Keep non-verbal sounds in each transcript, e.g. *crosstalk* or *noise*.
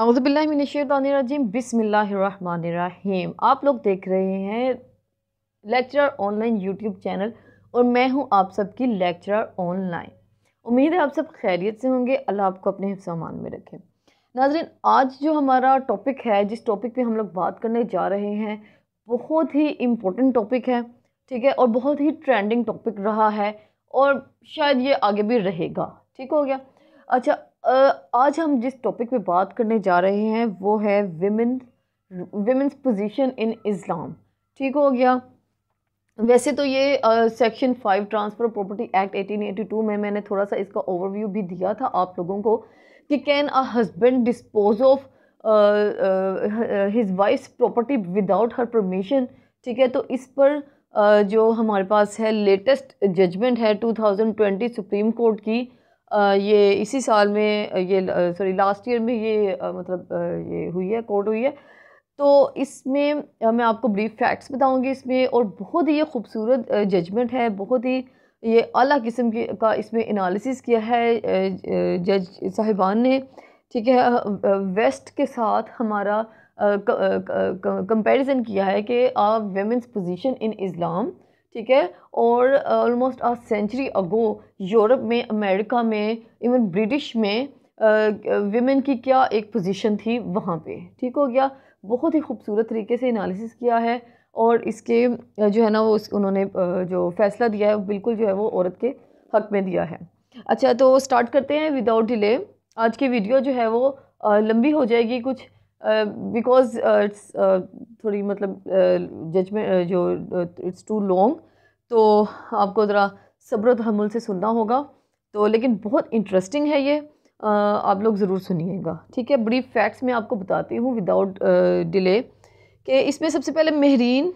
अवज़बिल्लिमिनशैतरजीम बिसमीम आप लोग देख रहे हैं लेक्चरर ऑनलाइन यूट्यूब चैनल और मैं हूं आप सबकी लेक्चरर ऑनलाइन उम्मीद है आप सब खैरियत से होंगे अल्लाह आपको अपने हिफ्सामान में रखे नाजरीन आज जो हमारा टॉपिक है जिस टॉपिक पे हम लोग बात करने जा रहे हैं बहुत ही इम्पोर्टेंट टॉपिक है ठीक है और बहुत ही ट्रेंडिंग टॉपिक रहा है और शायद ये आगे भी रहेगा ठीक हो गया अच्छा आज हम जिस टॉपिक पे बात करने जा रहे हैं वो है women women's position in Islam ठीक हो गया वैसे तो ये section five transfer property act 1882 में मैंने थोड़ा सा इसका ओवरव्यू भी दिया था आप लोगों को कि can a husband dispose of his wife's property without her permission ठीक है तो इस पर uh, जो हमारे पास है लेटेस्ट जजमेंट है 2020 सुप्रीम कोर्ट की ये इसी साल में ये सॉरी लास्ट ईयर में ये मतलब ये हुई है कोर्ट हुई है तो इसमें मैं आपको ब्रीफ फैक्ट्स बताऊंगी इसमें और बहुत ही ये खूबसूरत जजमेंट है बहुत ही ये अला किस्म के का इसमें एनालिसिस किया है जज साहिबान ने ठीक है वेस्ट के साथ हमारा कंपैरिजन किया है कि आप वेमेंस पोजीशन इन इस्लाम ठीक है और almost a century ago Europe में अमेरिका में इवन ब्रिटिश में वेमेन uh, uh, की क्या एक पोजीशन थी वहाँ पे ठीक हो गया बहुत ही खूबसूरत तरीके से एनालिसिस किया है और इसके uh, जो है ना वो उन्होंने जो फैसला दिया है बिल्कुल जो है वो औरत के हक में दिया है अच्छा तो स्टार्ट करते हैं विदाउट डिले आज की वीडियो जो है वो लंबी हो जाएगी कुछ because uh, it's uh, uh, थोड़ी मतलब जजमेंट जो इट्स टू लॉन्ग तो आपको ज़रा सब्र तहमुल तो से सुनना होगा तो लेकिन बहुत इंटरेस्टिंग है ये आप लोग ज़रूर सुनिएगा ठीक है ब्रीफ फैक्ट्स में आपको बताती हूँ विदाउट डिले कि इसमें सबसे पहले महरीन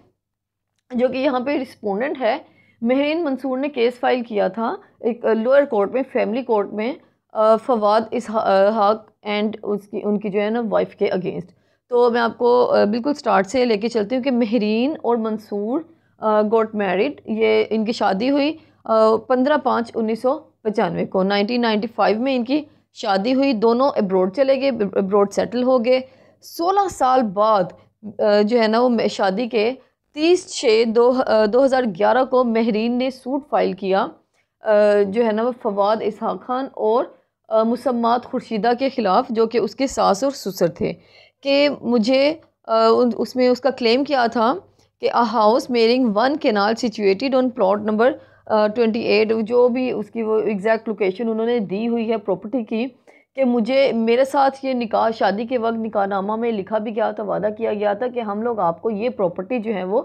जो कि यहाँ पे रिस्पोंडेंट है महरीन मंसूर ने केस फाइल किया था एक लोअर कोर्ट में फैमिली कोर्ट में फवाद इसहाक एंड उसकी उनकी जो है ना वाइफ के अगेंस्ट तो मैं आपको बिल्कुल स्टार्ट से लेके चलती हूँ कि महरीन और मंसूर गोट मैरिड ये इनकी शादी हुई पंद्रह पाँच उन्नीस सौ पचानवे को नाइनटीन नाइन्टी फाइव में इनकी शादी हुई दोनों अब्रोड चले गए अब्रोड सेटल हो गए सोलह साल बाद जो है ना वो शादी के तीस छः दो दो हज़ार ग्यारह को महरीन ने सूट फाइल किया जो है ना वो फवाद इसहा खान और मुसम्मात खुर्शीदा के ख़िलाफ़ जो कि उसके सास और ससुर थे कि मुझे उसमें उसका क्लेम किया था कि a house measuring one kanal situated on plot number twenty eight जो भी उसकी वो एग्जैक्ट लोकेशन उन्होंने दी हुई है प्रॉपर्टी की कि मुझे मेरे साथ ये निकाह शादी के वक्त निकाहनामा में लिखा भी गया था वादा किया गया था कि हम लोग आपको ये प्रॉपर्टी जो है वो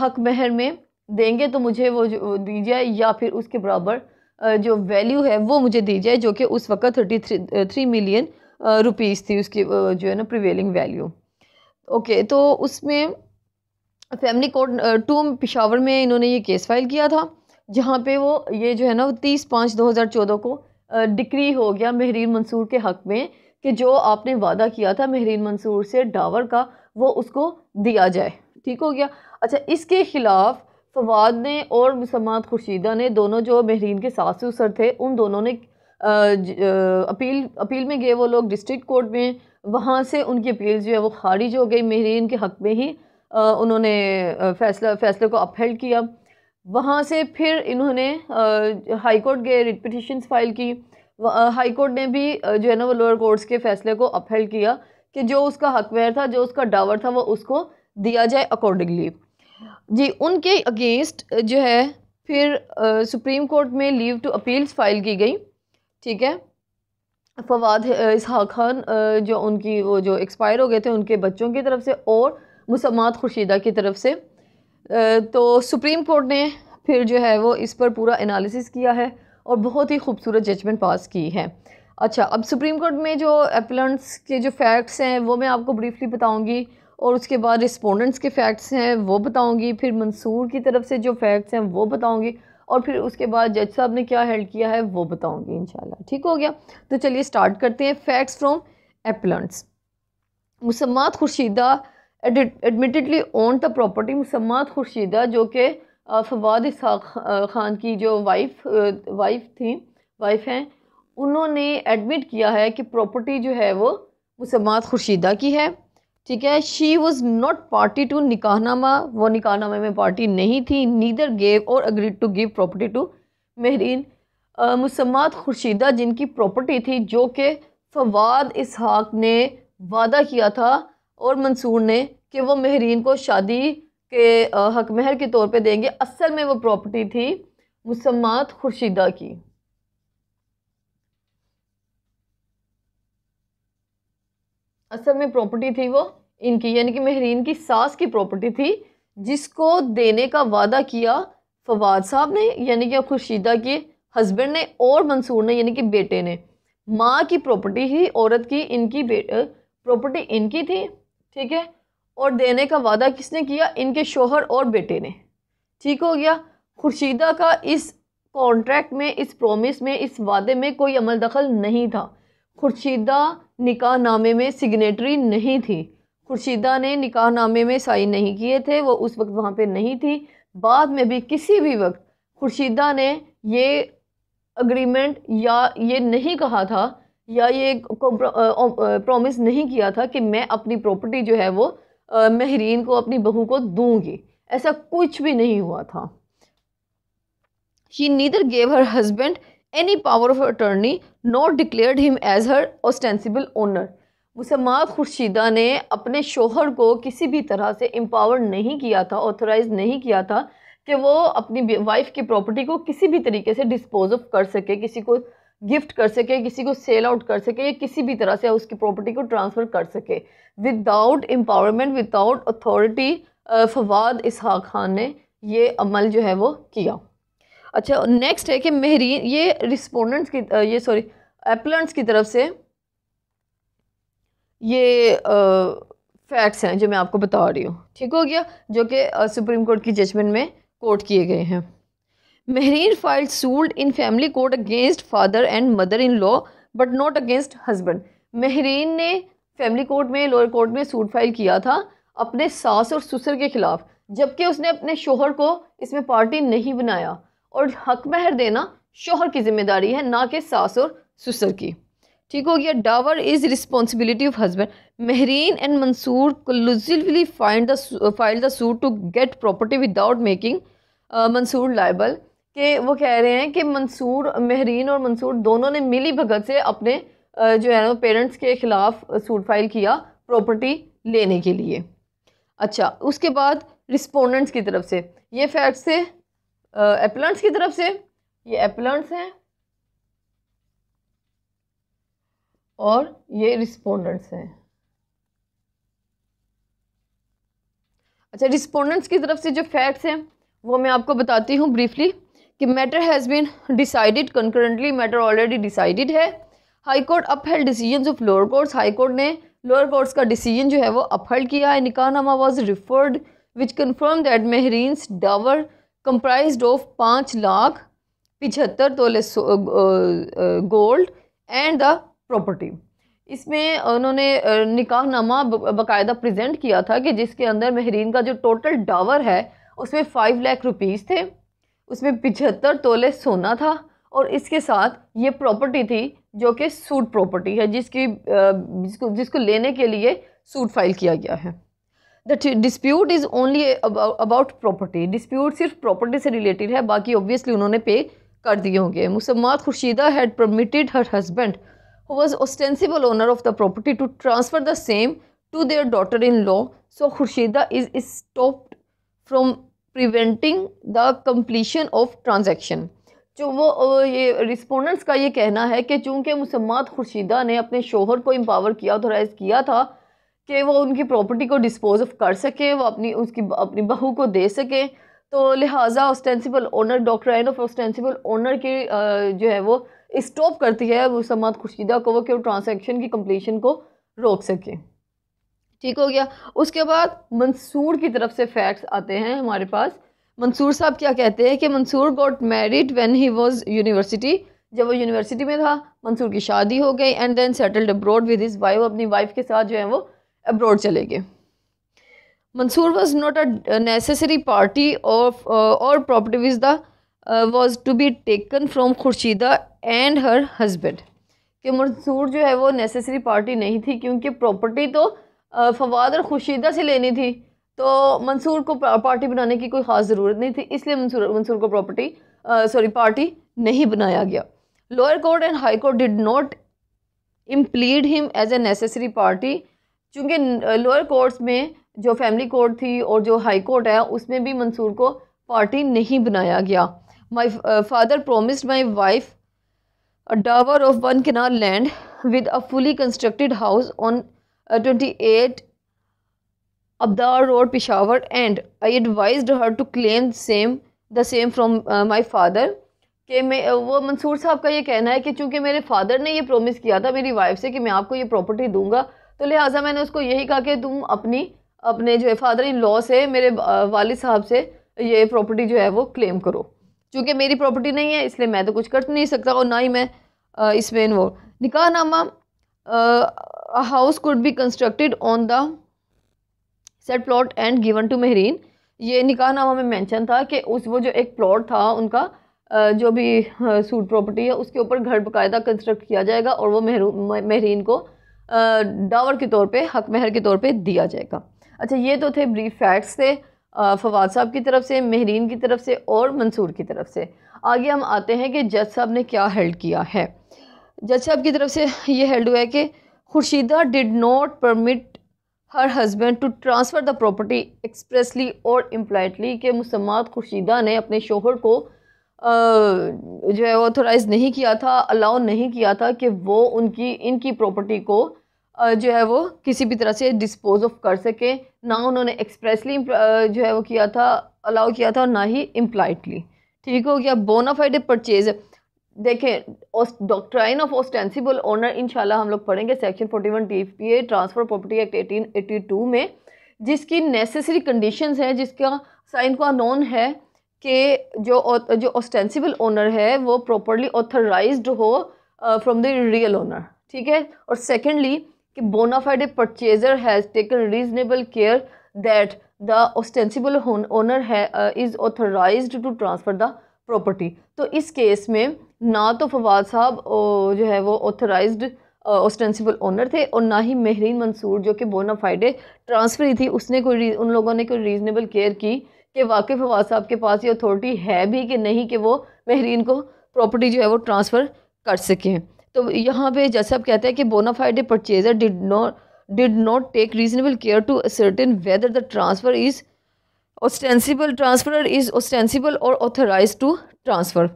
हक महर में देंगे तो मुझे वो दीजिए या फिर उसके बराबर जो वैल्यू है वो मुझे दी जाए जो कि उस वक्त thirty three three million rupees थी उसकी जो है ना प्रिवेलिंग वैल्यू ओके तो उसमें फैमिली कोर्ट टू पिशावर में इन्होंने ये केस फाइल किया था जहाँ पे वो ये जो है ना तीस पाँच दो हज़ार चौदह को डिक्री हो गया महरीन मंसूर के हक़ में कि जो आपने वादा किया था महरीन मंसूर से डावर का वो उसको दिया जाए ठीक हो गया अच्छा इसके ख़िलाफ़ फवाद ने और मिसमात खुर्शीदा ने दोनों जो महरीन के सासू सर थे उन दोनों ने अपील अपील में गए वो लोग डिस्ट्रिक्ट कोर्ट में वहाँ से उनकी अपील जो है वो खारिज हो गई महरीन के हक़ में ही आ, उन्होंने फैसला फैसले को अपहेल्ड किया वहाँ से फिर इन्होंने हाई कोर्ट गए रिट पटिशन फाइल की हाई कोर्ट ने भी जो है ना वो लोअर कोर्ट्स के फैसले को अपहेल्ड किया कि जो उसका हक वहर था जो उसका डावर था वो उसको दिया जाए अकॉर्डिंगली जी उनके अगेंस्ट जो है फिर आ, सुप्रीम कोर्ट में लीव टू अपील्स फाइल की गई ठीक है फवाद इसहा खान जो उनकी वो जो एक्सपायर हो गए थे उनके बच्चों की तरफ से और मुसमात खुर्शीदा की तरफ से तो सुप्रीम कोर्ट ने फिर जो है वो इस पर पूरा एनालिसिस किया है और बहुत ही खूबसूरत जजमेंट पास की है अच्छा अब सुप्रीम कोर्ट में जो एपलेंट्स के जो फैक्ट्स हैं वो मैं आपको ब्रीफली बताऊंगी और उसके बाद रिस्पोंडेंट्स के फैक्ट्स हैं वो बताऊंगी फिर मंसूर की तरफ से जो फैक्ट्स हैं वो बताऊंगी और फिर उसके बाद जज साहब ने क्या हेल्प किया है वो बताऊंगी इन ठीक हो गया तो चलिए स्टार्ट करते हैं facts from appellants Musammat Khurshida admittedly own the property Musammat Khurshida जो कि फवाद ख़ान की जो वाइफ वाइफ थी वाइफ हैं उन्होंने एडमिट किया है कि प्रॉपर्टी जो है वो मुसम्मात खुर्शीदा की है ठीक है she was not party to nikahnama वो निकाहनामे में पार्टी नहीं थी नीदर गेव और agreed to give property to Mahreen Musammat Khurshida जिनकी प्रॉपर्टी थी जो कि फवाद इसहाक ने वादा किया था और मंसूर ने कि वो महरीन को शादी के हक महर के तौर पे देंगे असल में वो प्रॉपर्टी थी मुसम्मात खुर्शीदा की असल में प्रॉपर्टी थी वो इनकी यानी कि महरीन की सास की प्रॉपर्टी थी जिसको देने का वादा किया फवाद साहब ने यानी कि खुर्शीदा के हस्बैंड ने और मंसूर ने यानी कि बेटे ने माँ की प्रॉपर्टी ही औरत की इनकी प्रॉपर्टी इनकी थी ठीक है और देने का वादा किसने किया इनके शोहर और बेटे ने ठीक हो गया खुर्शीदा का इस कॉन्ट्रैक्ट में इस प्रॉमिस में इस वादे में कोई अमल दखल नहीं था खुर्शीदा निकाह नामे में सिग्नेटरी नहीं थी खुर्शीदा ने निकाह नामे में साइन नहीं किए थे वो उस वक्त वहाँ पे नहीं थी बाद में भी किसी भी वक्त खुर्शीदा ने ये अग्रीमेंट या ये नहीं कहा था या ये प्रॉमिस नहीं किया था कि मैं अपनी प्रॉपर्टी जो है वो महरीन को अपनी बहू को दूंगी ऐसा कुछ भी नहीं हुआ था she neither gave her husband any power of attorney not declared him as her ostensible owner Musammat Khurshida ने अपने शोहर को किसी भी तरह से एम्पावर नहीं किया था ऑथराइज नहीं किया था कि वो अपनी वाइफ की प्रॉपर्टी को किसी भी तरीके से डिस्पोज ऑफ कर सके किसी को गिफ्ट कर सके किसी को सेल आउट कर सके या किसी भी तरह से उसकी प्रॉपर्टी को ट्रांसफ़र कर सके without empowerment without authority Fawad Ishaq Khan ने ये अमल जो है वो किया अच्छा नेक्स्ट है कि मेहरीन ये रिस्पोंडेंट्स की ये सॉरी एप्लेंट्स की तरफ से ये फैक्ट्स हैं जो मैं आपको बता रही हूँ ठीक हो गया जो कि सुप्रीम कोर्ट की जजमेंट में कोर्ट किए गए हैं Mehreen file suit in family court against father and mother in law but not against husband Mehreen ने फैमिली कोर्ट में लोअर कोर्ट में सूट फाइल किया था अपने सास और ससुर के खिलाफ जबकि उसने अपने शोहर को इसमें पार्टी नहीं बनाया और हक महर देना शोहर की जिम्मेदारी है ना कि सास और ससुर की ठीक हो गया dower is responsibility of husband Mahreen and Mansoor collusively find file the suit to get property without making Mansoor liable के वो कह रहे हैं कि मंसूर महरीन और मंसूर दोनों ने मिली भगत से अपने जो है ना पेरेंट्स के ख़िलाफ़ सूट फाइल किया प्रॉपर्टी लेने के लिए अच्छा उसके बाद रिस्पोंडेंट्स की तरफ से ये फैक्ट्स थे एप्लंट्स की तरफ से ये एप्लंट्स हैं और ये रिस्पोंडेंट्स हैं अच्छा रिस्पोंडेंट्स की तरफ से जो फैक्ट्स हैं वो मैं आपको बताती हूँ ब्रीफली कि matter has been decided concurrently matter already decided है high court upheld decision of lower courts high court ने लोअर कोर्ट्स का डिसीजन जो है वो अपहेल्ड किया है nikahnama was referred which confirm that Mehreen's dower comprise of पाँच लाख पिछहत्तर तोले गोल्ड एंड द प्रॉपर्टी इसमें उन्होंने निकाहनामा बाकायदा प्रेजेंट किया था कि जिसके अंदर महरीन का जो टोटल डावर है उसमें फ़ाइव लाख रुपीस थे उसमें पिछहत्तर तोले सोना था और इसके साथ ये प्रॉपर्टी थी जो कि सूट प्रॉपर्टी है जिसकी जिसको जिसको लेने के लिए सूट फाइल किया गया है the dispute is only about property dispute सिर्फ प्रॉपर्टी से रिलेटेड है बाकी ऑब्वियसली उन्होंने पे कर दिए होंगे Musammat Khurshida had permitted her husband who was ostensible owner of the property to transfer the same to their daughter in law so Khurshida is is stopped from preventing the completion of transaction जो वो ये respondents का ये कहना है कि चूँकि मुसम्मात खुर्शीदा ने अपने शोहर को एम्पावर किया ऑथोराइज किया था कि वो उनकी प्रॉपर्टी को डिस्पोज ऑफ कर सके वो अपनी उसकी अपनी बहू को दे सके तो लिहाजा ostensible owner doctrine of ostensible owner की जो है वो स्टॉप करती है वो समात खुशीदा को वो कि ट्रांसैक्शन की कम्प्लीशन को रोक सके ठीक हो गया उसके बाद मंसूर की तरफ से फैक्ट्स आते हैं हमारे पास मंसूर साहब क्या कहते हैं कि Mansoor got married when he was university जब वो यूनिवर्सिटी में था मंसूर की शादी हो गई and then settled abroad with his wife अपनी वाइफ के साथ जो है वो अब्रॉड चले गए Mansoor was not a necessary party of और property which the was to be taken from Khurshida and her husband कि मंसूर जो है वो नेसेसरी पार्टी नहीं थी क्योंकि प्रॉपर्टी तो uh, फवाद और खुर्शीदा से लेनी थी तो मंसूर को पार्टी बनाने की कोई ख़ास ज़रूरत नहीं थी इसलिए मंसूर मंसूर को प्रॉपर्टी सॉरी पार्टी नहीं बनाया गया lower court and high court did not implead him as a necessary party चूँकि लोअर कोर्ट्स में जो फैमिली कोर्ट थी और जो हाई कोर्ट है उसमें भी मंसूर को पार्टी नहीं बनाया गया my father promised my wife dower of one kanal land with a fully constructed house on twenty eight Abdara road Peshawar and I advise her to claim same the same from my father कि मैं uh, वो मंसूर साहब का ये कहना है कि चूँकि मेरे फादर ने यह प्रोमिस किया था मेरी वाइफ से कि मैं आपको ये प्रॉपर्टी दूँगा तो लिहाजा मैंने उसको यही कहा कि तुम अपनी अपने जो है फादर इन लॉ से मेरे वालिद साहब से ये प्रॉपर्टी जो है वो क्लेम करो चूँकि मेरी प्रॉपर्टी नहीं है इसलिए मैं तो कुछ कर नहीं सकता और ना ही मैं इसमें involve nikahnama house could be constructed on the set plot and given to Mahreen ये निकाह नामा में मेंशन था कि उस वो जो एक प्लॉट था उनका जो भी सूट प्रॉपर्टी है उसके ऊपर घर बकायदा कंस्ट्रक्ट किया जाएगा और वो महरू महरीन को डावर के तौर पे हक महर के तौर पे दिया जाएगा अच्छा ये तो थे ब्रीफ फैक्ट्स थे फवाद साहब की तरफ से महरीन की तरफ से और मंसूर की तरफ से आगे हम आते हैं कि जज साहब ने क्या हेल्ड किया है जज साहब की तरफ से ये हेल्ड हुआ है कि Khurshida did not permit her husband to transfer the property expressly और इम्प्लाइटली के मुसम्मात खुर्शीदा ने अपने शोहर को जो है ऑथोराइज़ नहीं किया था अलाउ नहीं किया था कि वो उनकी इनकी प्रॉपर्टी को जो है वो किसी भी तरह से डिस्पोज ऑफ कर सकें ना उन्होंने एक्सप्रेसली जो है वो किया था अलाउ किया था और ना ही इम्प्लाइटली ठीक हो गया बोनाफाइड परचेज़ देखें doctrine of ostensible owner in हम लोग पढ़ेंगे section 41 TPA transfer property act 1882 में जिसकी नेसेसरी कंडीशंस हैं जिसका साइन का नॉन है कि जो जो ऑस्टेंसिबल ओनर है वो प्रॉपरली ऑथराइज हो फ्रॉम द रियल ओनर ठीक है और सेकेंडली कि bona fide purchaser has taken reasonable care that the ostensible owner है is authorize to transfer the property तो इस केस में ना तो फवाद साहब जो है वो ऑथराइज ऑस्टेंसिबल ओनर थे और ना ही महरीन मंसूर जो कि बोनाफाइडे ट्रांसफ़र ही थी उसने कोई उन लोगों ने कोई रीज़नेबल केयर की कि वाकई फवाद साहब के पास ये अथॉरिटी है भी कि नहीं कि वो महरीन को प्रॉपर्टी जो है वो ट्रांसफ़र कर सकें तो यहाँ पर जैसे आप कहते हैं कि bona fide purchaser did not did not take reasonable care to certain whether the transfer is ostensible transfer is ostensible और authorize to transfer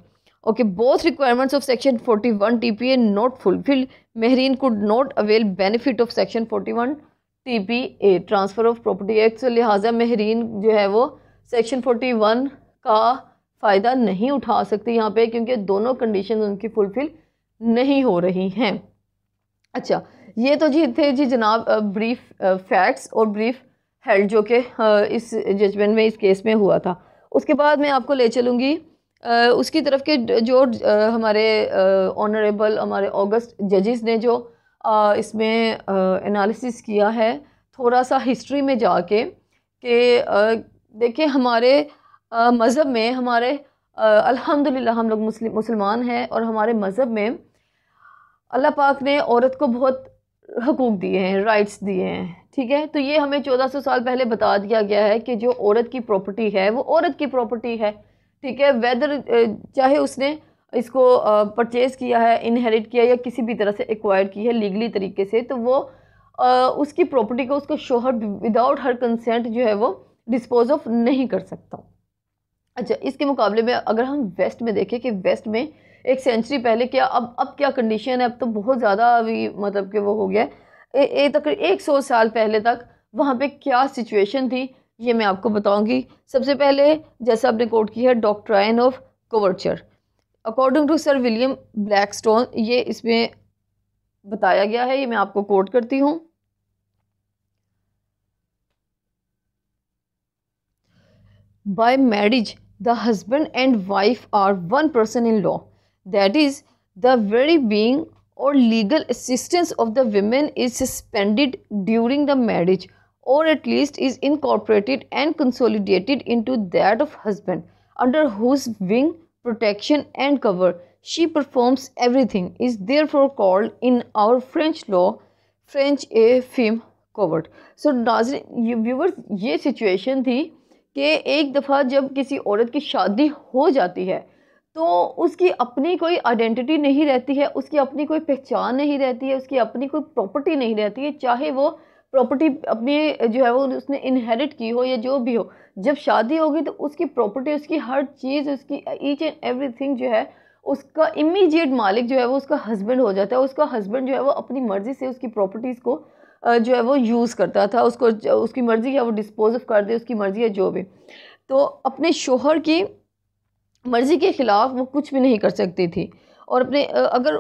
okay both requirements of section forty one T P A not fulfil Mahreen could not avail benefit of section forty one T P A transfer of property act लिहाजा महरीन जो है वो section 41 का फ़ायदा नहीं उठा सकती यहाँ पे क्योंकि दोनों कंडीशन उनकी फुलफ़िल नहीं हो रही हैं अच्छा ये तो जी थे जी जनाब ब्रीफ फैक्ट्स और ब्रीफ हेल्ड जो कि इस जजमेंट में इस केस में हुआ था उसके बाद मैं आपको ले चलूँगी उसकी तरफ के जो हमारे ऑनरेबल हमारे ऑगस्ट जजेस ने जो इसमें एनालिसिस किया है थोड़ा सा हिस्ट्री में जाके के देखिए हमारे मज़हब में हमारे अल्हम्दुलिल्लाह हम लोग मुस्लिम मुसलमान हैं और हमारे मज़हब में अल्लाह पाक ने औरत को बहुत हकूक़ दिए हैं राइट्स दिए हैं ठीक है तो ये हमें चौदह सौ साल पहले बता दिया गया है कि जो औरत की प्रॉपर्टी है वो औरत की प्रॉपर्टी है ठीक है वेदर चाहे उसने इसको परचेज़ किया है इनहेरिट किया या किसी भी तरह से एक्वायर की है लीगली तरीके से तो वो उसकी प्रॉपर्टी को उसका शोहर विदाउट हर कंसेंट जो है वो डिस्पोज ऑफ नहीं कर सकता अच्छा इसके मुकाबले में अगर हम वेस्ट में देखें कि वेस्ट में एक सेंचुरी पहले क्या अब अब क्या कंडीशन है अब तो बहुत ज़्यादा अभी मतलब कि वो हो गया है तक एक सौ साल पहले तक वहाँ पे क्या सिचुएशन थी ये मैं आपको बताऊँगी सबसे पहले जैसा आपने कोट की है doctrine of coverture according to sir William Black ये इसमें बताया गया है ये मैं आपको कोट करती हूँ By marriage, the husband and wife are one person in law. That is, the very being or legal assistance of the women is suspended during the marriage or at least is incorporated and consolidated into that of husband under whose wing protection and cover she performs everything is therefore called in our french law french a femme covert so you viewers ये situation थी कि एक दफ़ा जब किसी औरत की शादी हो जाती है तो उसकी अपनी कोई आइडेंटिटी नहीं रहती है उसकी अपनी कोई पहचान नहीं रहती है उसकी अपनी कोई प्रॉपर्टी नहीं रहती है चाहे वो प्रॉपर्टी अपनी जो है वो उसने इनहेरिट की हो या जो भी हो जब शादी होगी तो उसकी प्रॉपर्टी उसकी हर चीज़ उसकी ईच एंड एवरी जो है उसका इमीडिएट मालिक जो है वो उसका हस्बैंड हो जाता है उसका हस्बैंड जो है वो अपनी मर्ज़ी से उसकी प्रॉपर्टीज़ को जो है वो यूज़ करता था उसको उसकी मर्ज़ी है वो डिस्पोज ऑफ कर दे उसकी मर्ज़ी है जो भी तो अपने शोहर की मर्ज़ी के ख़िलाफ़ वो कुछ भी नहीं कर सकती थी और अपने अगर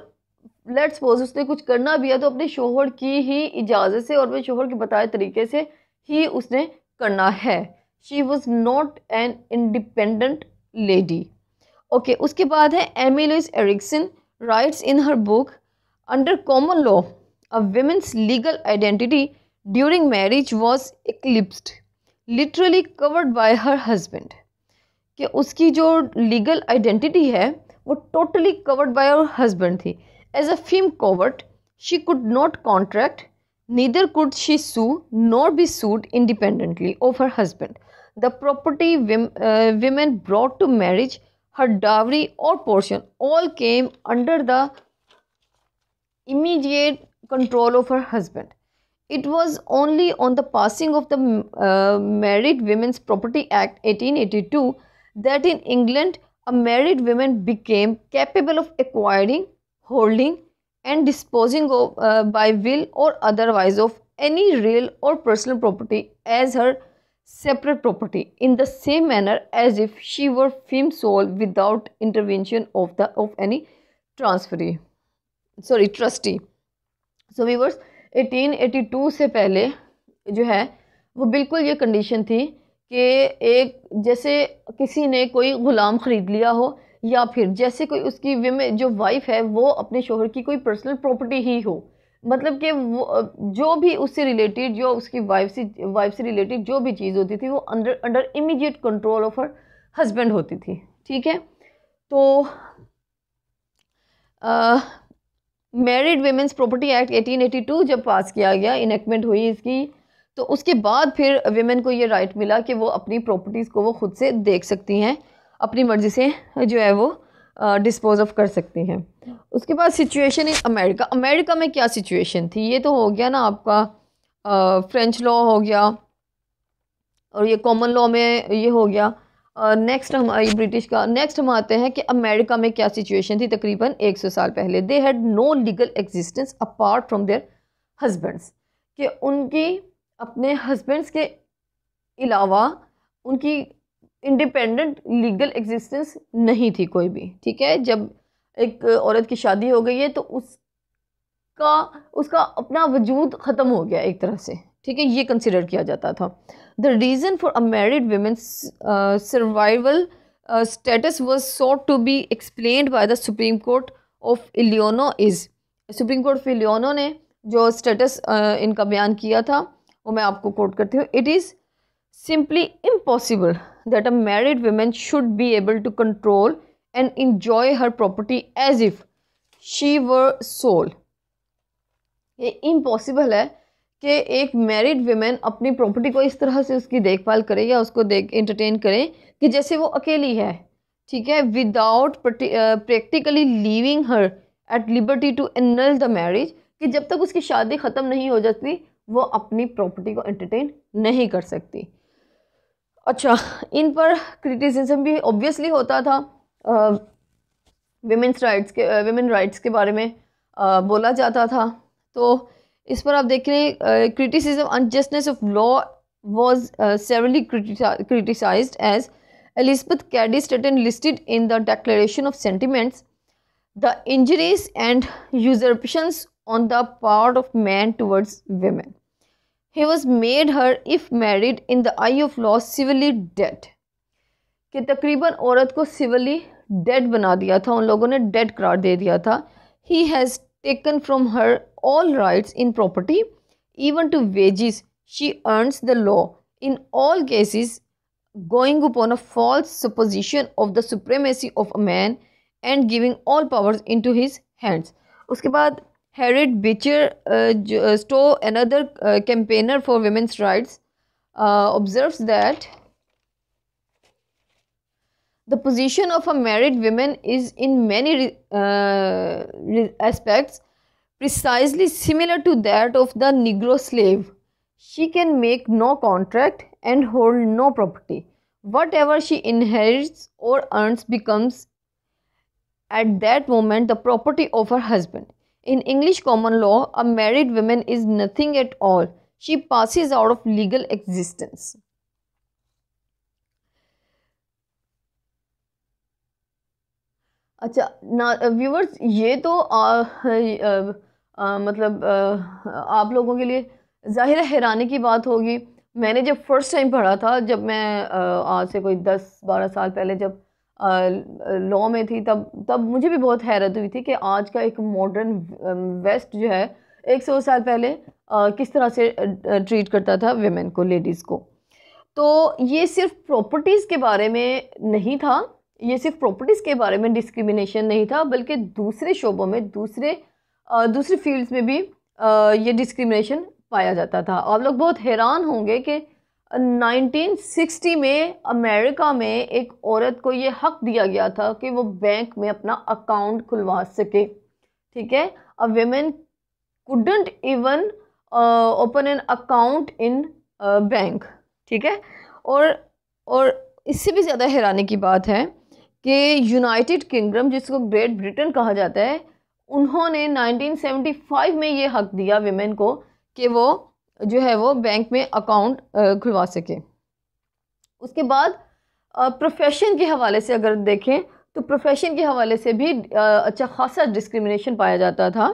लेट सपोज उसने कुछ करना भी है तो अपने शोहर की ही इजाज़त से और अपने शोहर के बताए तरीके से ही उसने करना है she was not an independent lady okay उसके बाद है Emilis Erickson writes in her book under common law a woman's legal identity during marriage was eclipsed, literally covered by her husband. कि उसकी जो legal identity है वो totally covered by her husband थी As a fem covert, she could not contract, neither could she sue nor be sued independently of her husband. The property uh, women brought to marriage, her dowry or portion, all came under the immediate control of her husband. It was only on the passing of the uh, Married Women's Property Act 1882 that in England a married woman became capable of acquiring, holding, and disposing of, uh, by will or otherwise of any real or personal property as her separate property in the same manner as if she were femme sole without intervention of the of any transferee sorry trustee so viewers 1882 से पहले जो है वो बिल्कुल ये condition थी कि एक जैसे किसी ने कोई ग़ुलाम ख़रीद लिया हो या फिर जैसे कोई उसकी विमे जो वाइफ है वो अपने शोहर की कोई पर्सनल प्रॉपर्टी ही हो मतलब कि वो जो भी उससे रिलेटेड जो उसकी वाइफ से वाइफ से रिलेटेड जो भी चीज़ होती थी वो under under immediate control of her husband होती थी ठीक है तो आ, मैरिड वेमेंस प्रॉपर्टी एक्ट 1882 जब पास किया गया इनेक्टमेंट हुई इसकी तो उसके बाद फिर वेमेन को ये राइट मिला कि वो अपनी प्रॉपर्टीज़ को वो खुद से देख सकती हैं अपनी मर्ज़ी से जो है वो डिस्पोज ऑफ कर सकती हैं उसके बाद सिचुएशन इन अमेरिका अमेरिका में क्या सिचुएशन थी ये तो हो गया ना आपका फ्रेंच लॉ हो गया और ये कॉमन लॉ में ये हो गया नेक्स्ट हम आई ब्रिटिश का नेक्स्ट हम आते हैं कि अमेरिका में क्या सिचुएशन थी तकरीबन 100 साल पहले they had no legal existence apart from their husbands कि उनकी अपने हस्बैंड्स के अलावा उनकी इंडिपेंडेंट लीगल एग्जिस्टेंस नहीं थी कोई भी ठीक है जब एक औरत की शादी हो गई है तो उसका उसका अपना वजूद ख़त्म हो गया एक तरह से ठीक है ये कंसिडर किया जाता था the reason for a married women survival status was sought to be explain by the supreme court of Illinois is supreme court of Illinois ने जो स्टेटस uh, इनका बयान किया था वो मैं आपको कोट करती हूँ it is simply impossible that a married women should be able to control and enjoy her property as if she were sole ये इम्पॉसिबल है कि एक मैरिड वीमेन अपनी प्रॉपर्टी को इस तरह से उसकी देखभाल करे या उसको देख इंटरटेन करें कि जैसे वो अकेली है ठीक है without practically living her at liberty to annul the marriage कि जब तक उसकी शादी ख़त्म नहीं हो जाती वो अपनी प्रॉपर्टी को एंटरटेन नहीं कर सकती अच्छा इन पर क्रिटिसिज्म भी ऑब्वियसली होता था वेमेंस राइट्स के वेमेन राइट्स के बारे में आ, बोला जाता था तो इस पर आप देख रहे हैं criticism unjustness of law was severely criticise as Elizabeth Cady Stanton listed in the declaration of sentiments the injuries and usurpations on the part of man towards women he was made her if married in the eye of law civilly dead कि तकरीबन औरत को सिविली dead बना दिया था उन लोगों ने डेड करार दे दिया था he has taken from her all rights in property, even to wages she earns the law, in all cases going upon a false supposition of the supremacy of a man and giving all powers into his hands. Uske baad Harriet Beecher uh, uh, Stowe, another uh, campaigner for women's rights, observes that the position of a married woman is in many uh, aspects precisely similar to that of the Negro slave. She can make no contract and hold no property. Whatever she inherits or earns becomes at that moment the property of her husband. In English common law, a married woman is nothing at all. She passes out of legal existence. अच्छा ना viewers ये तो आ, आ, आ, आ, मतलब आ, आप लोगों के लिए ज़ाहिर हैरानी की बात होगी मैंने जब फ़र्स्ट टाइम पढ़ा था जब मैं आज से कोई दस बारह साल पहले जब लॉ में थी तब तब मुझे भी बहुत हैरत हुई थी कि आज का एक मॉडर्न वेस्ट जो है एक सौ साल पहले आ, किस तरह से ट्रीट करता था वेमेन को लेडीज़ को तो ये सिर्फ प्रॉपर्टीज़ के बारे में नहीं था ये सिर्फ प्रॉपर्टीज़ के बारे में डिस्क्रिमिनेशन नहीं था बल्कि दूसरे शोबों में दूसरे दूसरे फील्ड्स में भी ये डिस्क्रिमिनेशन पाया जाता था आप लोग बहुत हैरान होंगे कि 1960 में अमेरिका में एक औरत को ये हक दिया गया था कि वो बैंक में अपना अकाउंट खुलवा सके ठीक है a women couldn't even open an account in bank ठीक है और और इससे भी ज़्यादा हैरानी की बात है कि यूनाइटेड किंगडम जिसको ग्रेट ब्रिटेन कहा जाता है उन्होंने 1975 में ये हक दिया वेमेन को कि वो जो है वो बैंक में अकाउंट खुलवा सके उसके बाद प्रोफेशन के हवाले से अगर देखें तो प्रोफेशन के हवाले से भी अच्छा खासा डिस्क्रिमिनेशन पाया जाता था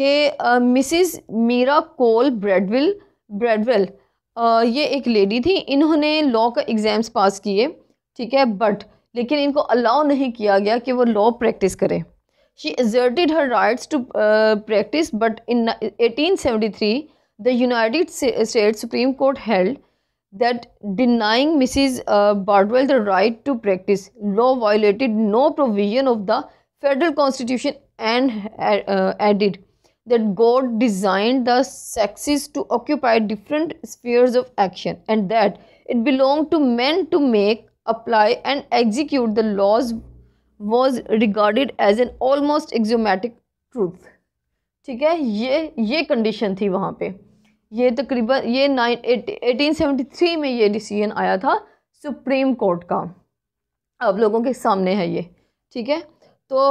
कि मिसिज़ मीरा कोल ब्रेडविल ब्रेडवेल ये एक लेडी थी इन्होंने लॉ का एग्ज़ाम्स पास किए ठीक है बट लेकिन इनको अलाउ नहीं किया गया कि वो लॉ प्रैक्टिस करें she asserted her rights to practice but in 1873 the United State supreme court held that denying Mrs Bradwell the right to practice law violated no provision of the federal constitution and added that God designed the sexes to occupy different spheres of action and that it belong to man to make apply and execute the laws was regarded as an almost axiomatic truth ठीक है ये ये condition थी वहाँ पे ये तकरीबन ये नाइन एटीन सेवेंटी थ्री में ये डिसीजन आया था सुप्रीम कोर्ट का आप लोगों के सामने है ये ठीक है तो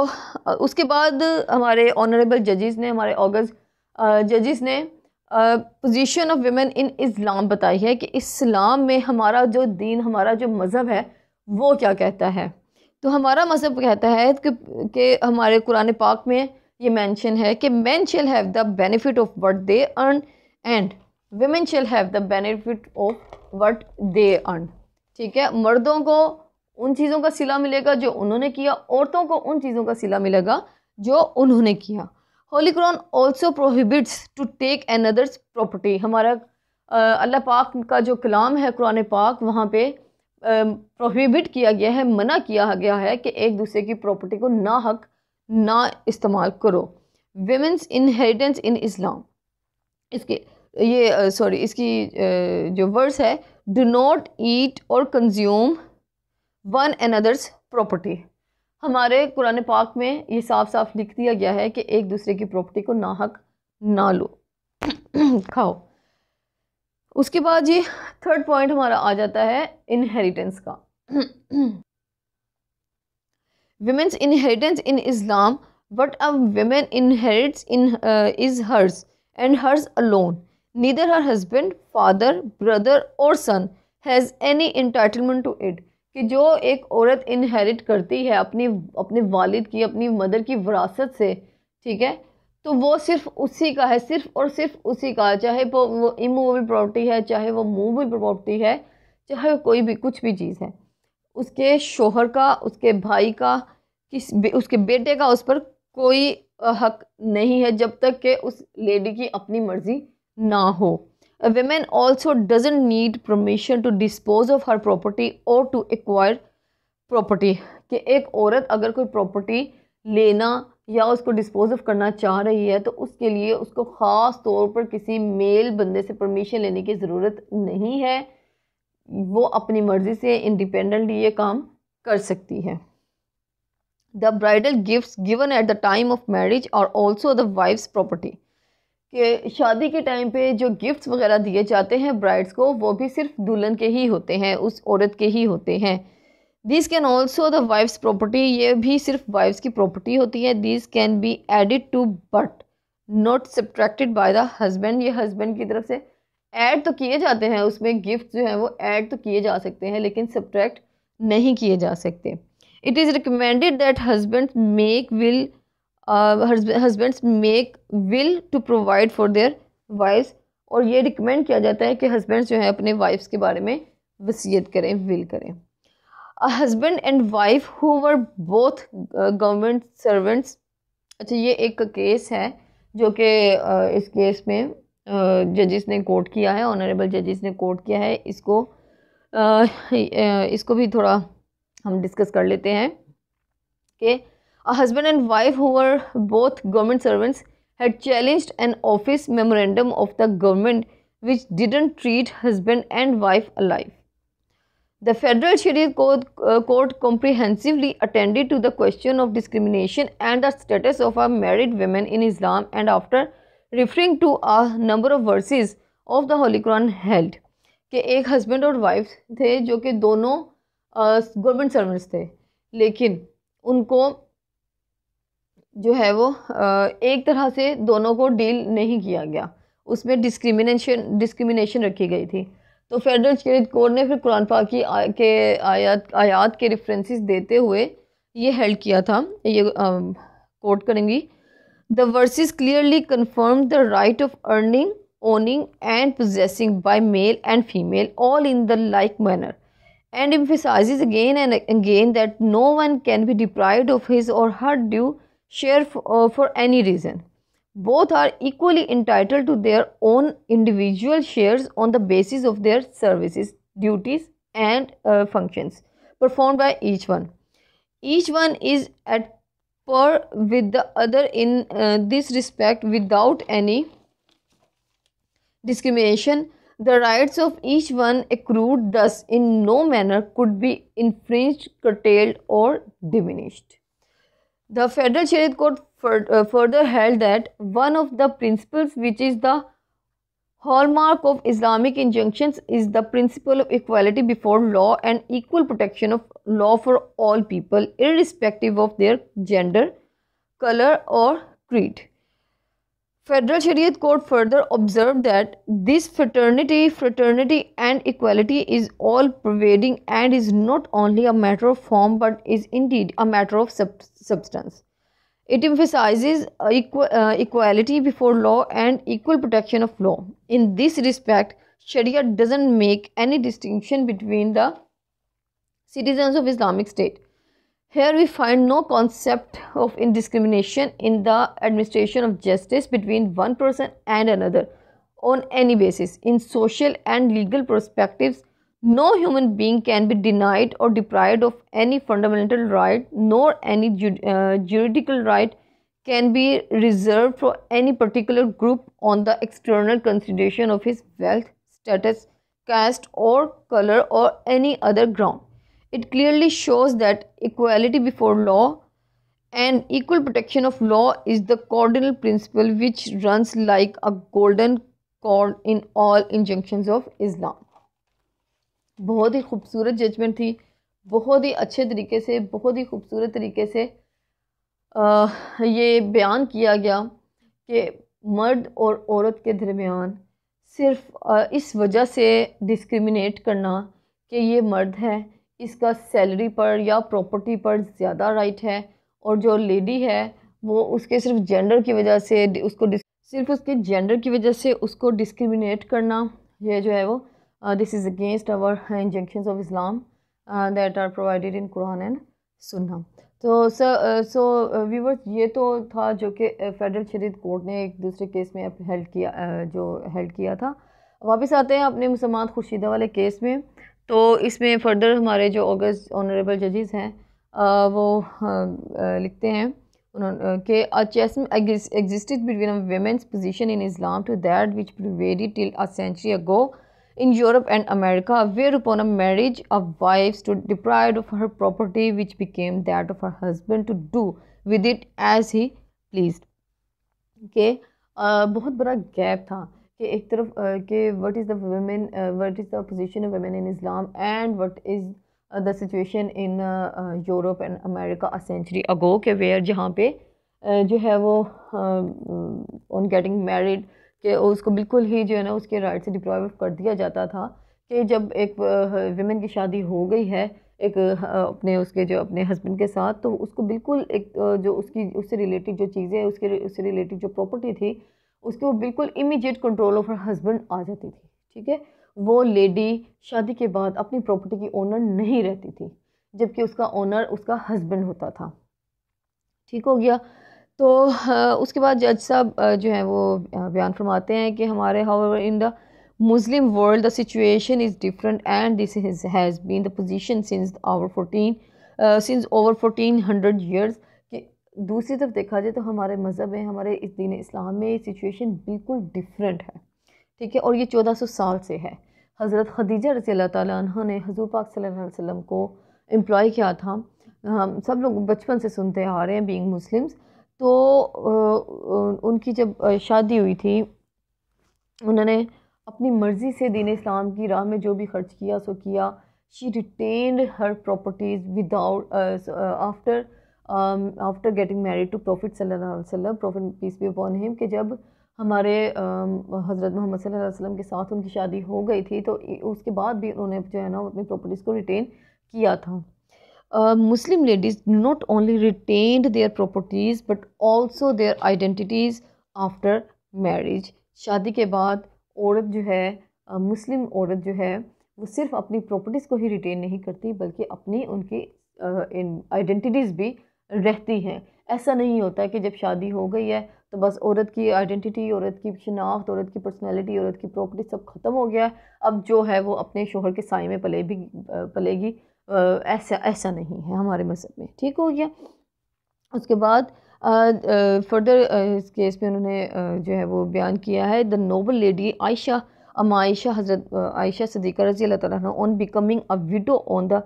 उसके बाद हमारे ऑनरेबल जजेस ने हमारे ऑगस्ट जजेस ने position of women in Islam बताई है कि इस्लाम में हमारा जो दीन हमारा जो मज़हब है वो क्या कहता है तो हमारा मज़हब कहता है कि, कि हमारे कुरान पाक में ये मेंशन है कि man shall have the benefit of what they earn and women shall have the benefit of what they earn ठीक है मर्दों को उन चीज़ों का सिला मिलेगा जो उन्होंने किया औरतों को उन चीज़ों का सिला मिलेगा जो उन्होंने किया holy Quran also prohibits to take another's property हमारा अल्लाह पाक का जो कलाम है कुरान पाक वहाँ पे प्रोहिबिट किया गया है मना किया गया है कि एक दूसरे की प्रॉपर्टी को ना हक ना इस्तेमाल करो वेमेंस इनहेरिटेंस इन इस्लाम इसके ये सॉरी इसकी जो वर्ड्स है do not eat or consume one another's property हमारे कुरान पाक में ये साफ साफ लिख दिया गया है कि एक दूसरे की प्रॉपर्टी को नाहक ना लो *clears throat* खाओ उसके बाद ये थर्ड पॉइंट हमारा आ जाता है इनहेरिटेंस का women's inheritance in Islam but a women inherits in is hers and hers alone neither her husband father brother or son has any entitlement to it कि जो एक औरत इनहेरिट करती है अपनी अपने वालिद की अपनी मदर की वरासत से ठीक है तो वो सिर्फ उसी का है सिर्फ और सिर्फ उसी का चाहे वो वो इमूवेबल प्रॉपर्टी है चाहे वो मूवेबल प्रॉपर्टी है चाहे कोई भी कुछ भी चीज़ है उसके शोहर का उसके भाई का किस उसके बेटे का उस पर कोई हक नहीं है जब तक कि उस लेडी की अपनी मर्ज़ी ना हो a woman also doesn't need permission to dispose of her property or to acquire property कि एक औरत अगर कोई property लेना या उसको dispose of करना चाह रही है तो उसके लिए उसको ख़ास तौर पर किसी male बंदे से permission लेने की ज़रूरत नहीं है वो अपनी मर्ज़ी से independently ये काम कर सकती है The bridal gifts given at the time of marriage are also the wife's property. कि शादी के टाइम पे जो गिफ्ट्स वगैरह दिए जाते हैं ब्राइड्स को वो भी सिर्फ दुल्हन के ही होते हैं उस औरत के ही होते हैं this can also the wife's property ये भी सिर्फ वाइफ्स की प्रॉपर्टी होती है this can be added to but not subtracted by the husband ये हस्बैंड की तरफ से ऐड तो किए जाते हैं उसमें गिफ्ट जो है वो ऐड तो किए जा सकते हैं लेकिन सब्ट्रैक्ट नहीं किए जा सकते it is recommended that husband make will husbands make will to provide for their wives और ये रिकमेंड किया जाता है कि हस्बैंड्स जो है अपने वाइफ्स के बारे में वसीयत करें विल करें a husband and wife who were both government servants अच्छा ये एक केस है जो कि uh, इस केस में जजिस uh, ने कोर्ट किया है ऑनरेबल जजिस ने कोर्ट किया है इसको uh, *laughs* इसको भी थोड़ा हम डिस्कस कर लेते हैं कि a husband and wife who were both government servants had challenged an office memorandum of the government which didn't treat husband and wife alike. The Federal Sharia Court, uh, Court comprehensively attended to the question of discrimination and the status of a married woman in Islam and after referring to a number of verses of the Holy Quran held कि एक husband और wife थे जो कि दोनों government uh, servants थे लेकिन उनको जो है वो एक तरह से दोनों को डील नहीं किया गया उसमें डिस्क्रिमिनेशन डिस्क्रिमिनेशन रखी गई थी तो फेडरल शरीत कोर्ट ने फिर कुरान पाक की आ, के आयात आयात के रेफरेंसेस देते हुए ये हेल्ड किया था ये कोर्ट करेंगी the verses clearly confirm the right of earning owning and possessing by male and female all in the like manner and emphasise again and again that no one can be deprive of his or her due share for, uh, for any reason. Both are equally entitled to their own individual shares on the basis of their services, duties, and uh, functions performed by each one. Each one is at par with the other in uh, this respect without any discrimination. The rights of each one accrued thus in no manner could be infringed, curtailed, or diminished. The Federal Circuit Court uh, further held that one of the principles which is the hallmark of Islamic injunctions is the principle of equality before law and equal protection of law for all people irrespective of their gender, color or creed. Federal Shariat Court further observed that this fraternity, fraternity and equality is all pervading and is not only a matter of form but is indeed a matter of sub substance. It emphasizes uh, uh equality before law and equal protection of law. In this respect, Sharia doesn't make any distinction between the citizens of Islamic State. Here we find no concept of indiscrimination in the administration of justice between one person and another on any basis. In social and legal perspectives, no human being can be denied or deprived of any fundamental right, nor any ju- uh, juridical right can be reserved for any particular group on the external consideration of his wealth, status, caste, or color, or any other ground. it clearly shows that equality before law and equal protection of law is the cardinal principle which runs like a golden cord in all injunctions of Islam. बहुत ही खूबसूरत judgement थी बहुत ही अच्छे तरीके से बहुत ही खूबसूरत तरीके से आ, ये बयान किया गया कि मर्द और औरत के दरमियान सिर्फ आ, इस वजह से डिस्क्रिमिनेट करना कि ये मर्द है इसका सैलरी पर या प्रॉपर्टी पर ज़्यादा राइट है और जो लेडी है वो उसके सिर्फ जेंडर की वजह से उसको सिर्फ उसके जेंडर की वजह से उसको डिस्क्रिमिनेट करना ये जो है वो this is against our injunction of Islam that are provided in Quran and सुन्ना तो सर सो व्यूवर्स ये तो था जो कि फेडरल शरीद कोर्ट ने एक दूसरे केस में हेल्ड किया uh, जो हेल्ड किया था वापस आते हैं अपने मुसलमान खुर्शीदा वाले केस में तो इसमें फर्दर हमारे जो ऑगस्ट ऑनरेबल जजेज़ हैं वो लिखते हैं उन्होंने existed between women's position in Islam to that which prevailed till a century ago in Europe and America whereupon a marriage a wife to deprived of her property which became that of her husband to do with it as he please के बहुत बड़ा gap था कि एक तरफ के what is the what what is the position of women in Islam and what is the situation in Europe and America a century ago के where जहाँ पे uh, जो है वो ऑन गेटिंग मैरिड के उसको बिल्कुल ही जो है ना उसके राइट से डिप्राइव कर दिया जाता था कि जब एक वेमेन की शादी हो गई है एक अपने उसके जो अपने हस्बैंड के साथ तो उसको बिल्कुल एक जो उसकी उससे रिलेटेड जो चीज़ें उसके उससे रिलेटेड जो प्रॉपर्टी थी उसके वो बिल्कुल इमीडिएट कंट्रोल ऑफ हस्बैंड आ जाती थी ठीक है वो लेडी शादी के बाद अपनी प्रॉपर्टी की ओनर नहीं रहती थी जबकि उसका ओनर उसका हस्बैंड होता था ठीक हो गया तो उसके बाद जज साहब जो है वो बयान फरमाते हैं कि हमारे how in the Muslim world the situation is different and this has been the position since our fourteen since over fourteen hundred years दूसरी तरफ देखा जाए तो हमारे मज़हब में हमारे इस दीन इस्लाम में सिचुएशन बिल्कुल डिफरेंट है ठीक है और ये चौदह सौ साल से है हज़रत खदीजा रसी अल्लाह तह ने हजूर पाक सल्लम को एम्प्लॉय किया था हम सब लोग बचपन से सुनते आ रहे हैं बीइंग मुस्लिम्स तो उनकी जब शादी हुई थी उन्होंने अपनी मर्ज़ी से दीन इस्लाम की राह में जो भी खर्च किया सो किया she retain her properties without after after getting married to Prophet Prophet Prophet peace peace be upon कि जब हमारे um, हज़रत मोहम्मद सल्लल्लाहु अलैहि वसल्लम के साथ उनकी शादी हो गई थी तो उसके बाद भी उन्होंने जो है ना अपनी प्रॉपर्टीज़ को रिटेन किया था Muslim ladies not only retained their properties but also their identities after marriage शादी के बाद औरत जो है मुस्लिम uh, औरत जो है वो सिर्फ अपनी प्रॉपर्टीज़ को ही रिटेन नहीं करती बल्कि अपनी उनकी आइडेंटिटीज़ uh, भी रहती हैं ऐसा नहीं होता कि जब शादी हो गई है तो बस औरत की आइडेंटिटी औरत की शनाख्त औरत की पर्सनैलिटी औरत की प्रॉपर्टी सब ख़त्म हो गया है अब जो है वो अपने शोहर के साय में पले भी पलेगी ऐसा ऐसा नहीं है हमारे मज़हब में ठीक हो गया उसके बाद फर्दर इस केस में उन्होंने जो है वो बयान किया है द नोबल लेडी आयशा अमायशा हज़रत आयशा सदीक रजी अल्लाह तन on becoming a widow on the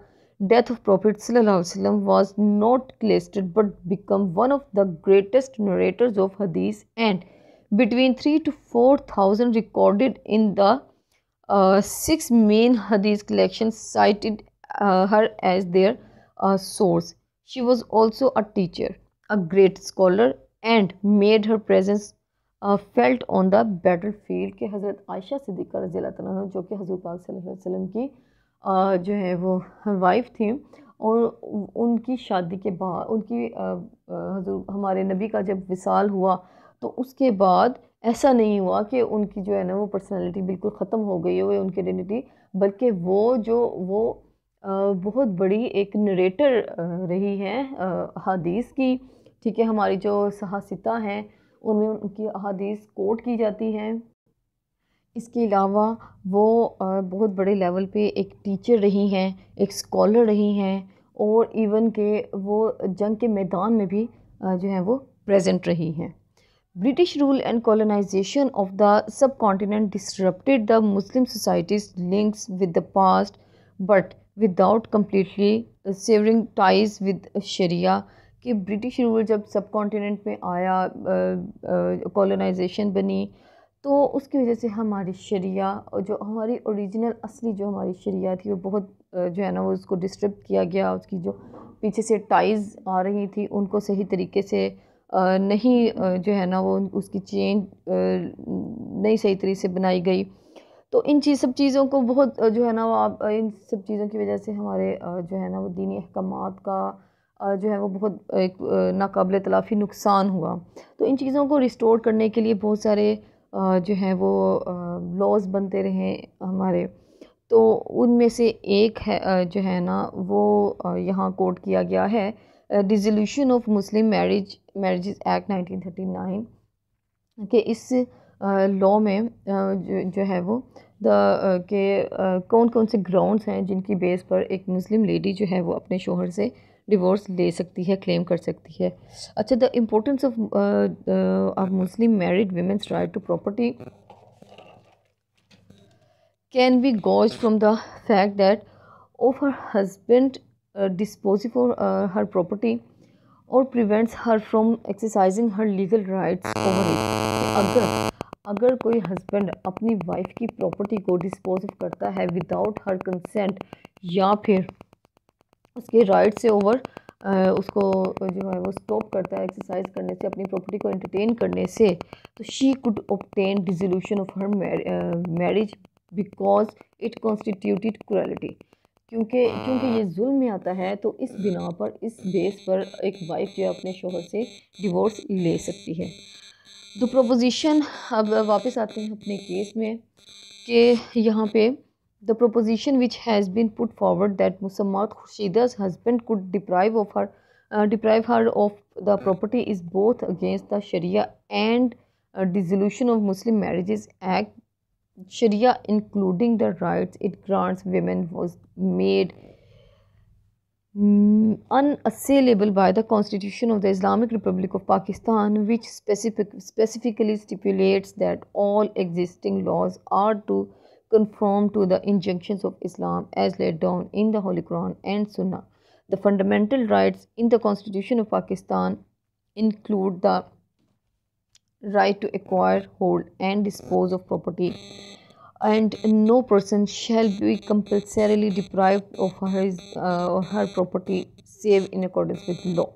death of Prophet ﷺ was not listed but became one of the greatest narrators of hadith and between 3 to 4000 recorded in the uh, six main hadith collections cited uh, her as their uh, source she was also a teacher a great scholar and made her presence uh, felt on the battlefield के हज़रत आयशा जो है वो wife थी और उनकी शादी के बाद उनकी हजूर हमारे नबी का जब विसाल हुआ तो उसके बाद ऐसा नहीं हुआ कि उनकी जो है ना वो पर्सनालिटी बिल्कुल ख़त्म हो गई हो उनकी आइडेंटिटी बल्कि वो जो वो बहुत बड़ी एक नरेटर रही हैं हदीस की ठीक है हमारी जो सहासिता हैं उनमें उनकी अदीस कोट की जाती हैं इसके अलावा वो बहुत बड़े लेवल पे एक टीचर रही हैं एक स्कॉलर रही हैं और इवन के वो जंग के मैदान में भी जो है वो प्रेजेंट रही हैं British rule and colonisation of the subcontinent disrupted the Muslim societies links with the past but without completely severing ties with शरिया कि ब्रिटिश रूल जब सब कॉन्टीनेंट में आया कॉलोनाइजेशन बनी तो उसकी वजह से हमारी शरिया और जो हमारी ओरिजिनल असली जो हमारी शरिया थी वो बहुत जो है ना वो उसको डिस्टर्ब किया गया उसकी जो पीछे से टाइज़ आ रही थी उनको सही तरीके से नहीं जो है ना वो उसकी चेन नहीं सही तरीके से बनाई गई तो इन चीज़ सब चीज़ों को बहुत जो है ना वो आप इन सब चीज़ों की वजह से हमारे जो है ना वो दीनी अहकाम का जो है वो बहुत एक नाकबल तलाफ़ी नुकसान हुआ तो इन चीज़ों को रिस्टोर करने के लिए बहुत सारे जो है वो लॉज़ बनते रहे हमारे तो उनमें से एक है जो है ना वो यहाँ कोट किया गया है dissolution of Muslim marriage marriage act 1939 के इस लॉ में जो, जो है वो द के कौन कौन से ग्राउंड्स हैं जिनकी बेस पर एक मुस्लिम लेडी जो है वो अपने शोहर से डिवोर्स ले सकती है क्लेम कर सकती है अच्छा the importance of our Muslim married women's right to property can be gauged from the fact that of her husband disposes or her property or prevents her from exercising her legal rights over it अगर अगर कोई husband अपनी wife की property को डिस्पोजिव करता है without her consent या फिर उसके राइट से ओवर उसको जो है वो स्टॉप करता है एक्सरसाइज करने से अपनी प्रॉपर्टी को एंटरटेन करने से तो she could obtain dissolution of her marriage because it constituted cruelty क्योंकि क्योंकि ये हाँ। जुल्म में आता है तो इस बिना पर इस बेस पर एक वाइफ जो है अपने शोहर से डिवोर्स ले सकती है दो प्रोपोजिशन अब वापस आते हैं अपने केस में कि यहाँ पे the proposition which has been put forward that Musammat Khurshidah's husband could deprive of her uh, deprive her of the property is both against the Sharia and uh, dissolution of Muslim marriages act Sharia including the rights it grants women was made mm, unassailable by the constitution of the islamic republic of pakistan which specific, specifically stipulates that all existing laws are to conform to the injunctions of Islam as laid down in the Holy Quran and Sunnah. The fundamental rights in the Constitution of Pakistan include the right to acquire, hold, and dispose of property, and no person shall be compulsorily deprived of her uh, or her property save in accordance with law.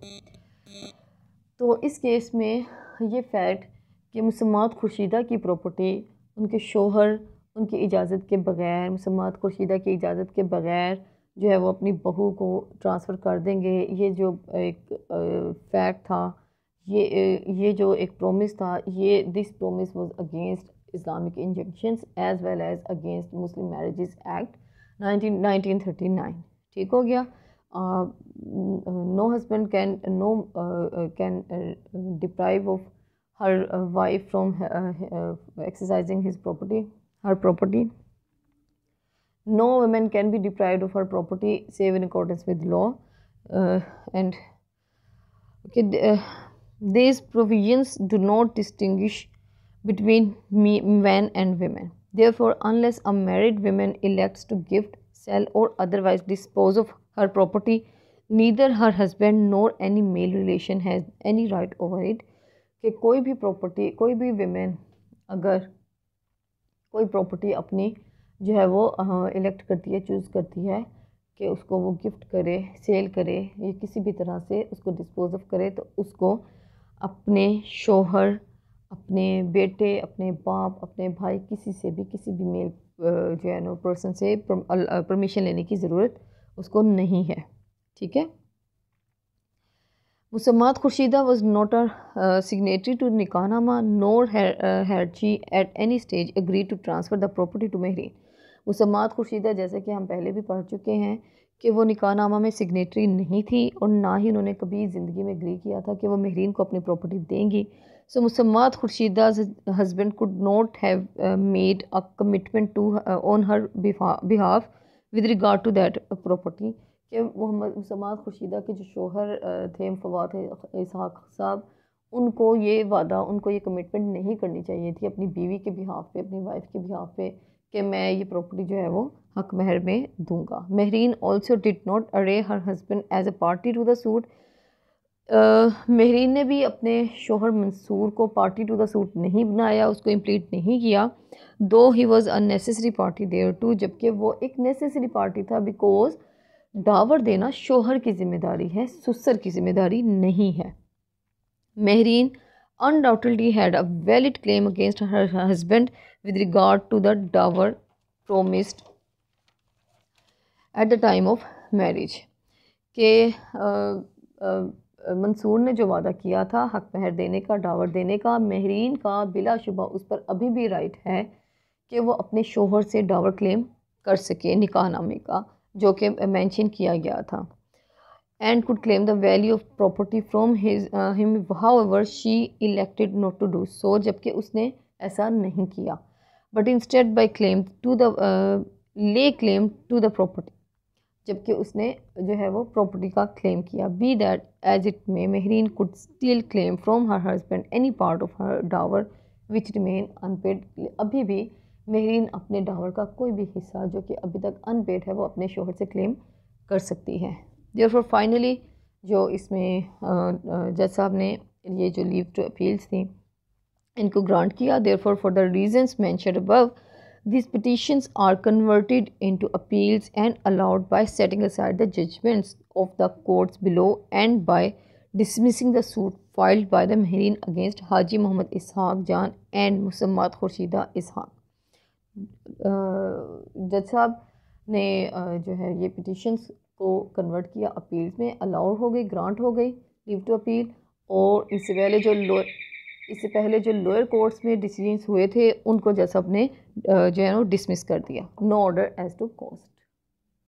तो इस case में ये fact कि मुसम्मात खुर्शीदा की property उनके शोहर उनकी इजाज़त के बग़ैर मुसम्मात खुर्शीदा की इजाज़त के बग़ैर जो है वो अपनी बहू को ट्रांसफ़र कर देंगे ये जो एक फैक्ट था ये ये जो एक प्रोमिस था ये this promise was against Islamic injunctions as well as against Muslim marriage act nineteen nineteen thirty nine ठीक हो गया no husband can no can deprive of her wife from exercising his property her property. No woman can be deprived of her property save in accordance with law. Uh, and okay, uh, these provisions do not distinguish between men and women. Therefore, unless a married woman elects to gift, sell, or otherwise dispose of her property, neither her husband nor any male relation has any right over it. कि कोई भी property कोई भी women अगर कोई property अपनी जो है वो इलेक्ट करती है चूज़ करती है कि उसको वो गिफ्ट करे सेल करे या किसी भी तरह से उसको डिस्पोज ऑफ करे तो उसको अपने शोहर अपने बेटे अपने बाप अपने भाई किसी से भी किसी भी मेल जो है नो पर्सन से परमिशन लेने की ज़रूरत उसको नहीं है ठीक है Musammat Khurshida was not signatory to निकाहनामा nor had she at any stage agree to transfer the property to Mehreen Musammat Khurshida जैसे कि हम पहले भी पढ़ चुके हैं कि वो निकाहनामा में सिग्नेटरी नहीं थी और ना ही उन्होंने कभी ज़िंदगी में एग्री किया था कि वो महरीन को अपनी प्रॉपर्टी देंगी so Musammat Khurshida husband could not have made a commitment to on her behalf with regard to that property कि मोहम्मद समात खुर्शीदा के जो शोहर थे फवाद इसहाक साहब उनको ये वादा उनको ये कमिटमेंट नहीं करनी चाहिए थी अपनी बीवी के बिहाफ पे अपनी वाइफ के बिहाफ पे कि मैं ये प्रॉपर्टी जो है वो हक महर में दूंगा महरीन also did not array her husband as a party to the suit Mehreen ने भी अपने शोहर मंसूर को पार्टी टू द सूट नहीं बनाया उसको इम्प्लीट नहीं किया though he was unnecessary party thereto जबकि वो एक नेसेसरी पार्टी था बिकॉज डावर देना शोहर की जिम्मेदारी है सुसर की जिम्मेदारी नहीं है Mehreen undoubtedly had a valid claim against her husband with regard to the dower promised at the time of marriage के मंसूर ने जो वादा किया था हक महर देने का डावर देने का महरीन का बिलाशुबा उस पर अभी भी राइट है कि वो अपने शोहर से डावर क्लेम कर सके निकाह नामे का जो कि मेंशन किया गया था and could claim the value of property from his him however she elected not to do so जबकि उसने ऐसा नहीं किया but instead by claim to the lay claim to the property जबकि उसने जो है वो प्रॉपर्टी का क्लेम किया be that as it may Mehreen could still claim from her husband any part of her dower which remain unpaid अभी भी महरीन अपने डावर का कोई भी हिस्सा जो कि अभी तक अनपेड है वो अपने शोहर से क्लेम कर सकती है देयरफॉर फाइनली जो इसमें जज साहब ने ये जो लीव टू अपील्स थी इनको ग्रांट किया therefore for the reasons mention above this petitions are converted into appeals and allowed by setting aside the judgments of the courts below and by dismissing the suit filed by the Mehreen against Haji Mohammad Ishaq Jan and मुसम्मत खुर्शीदा इसहाक जज साहब ने जो है ये petitions को convert किया appeal में allowed हो गई ग्रांट हो गई लीव टू अपील और इससे पहले जो लोअर इससे पहले जो लोअर कोर्ट्स में डिसीजन हुए थे उनको जज साहब ने जो है ना डिसमिस कर दिया no order as to cost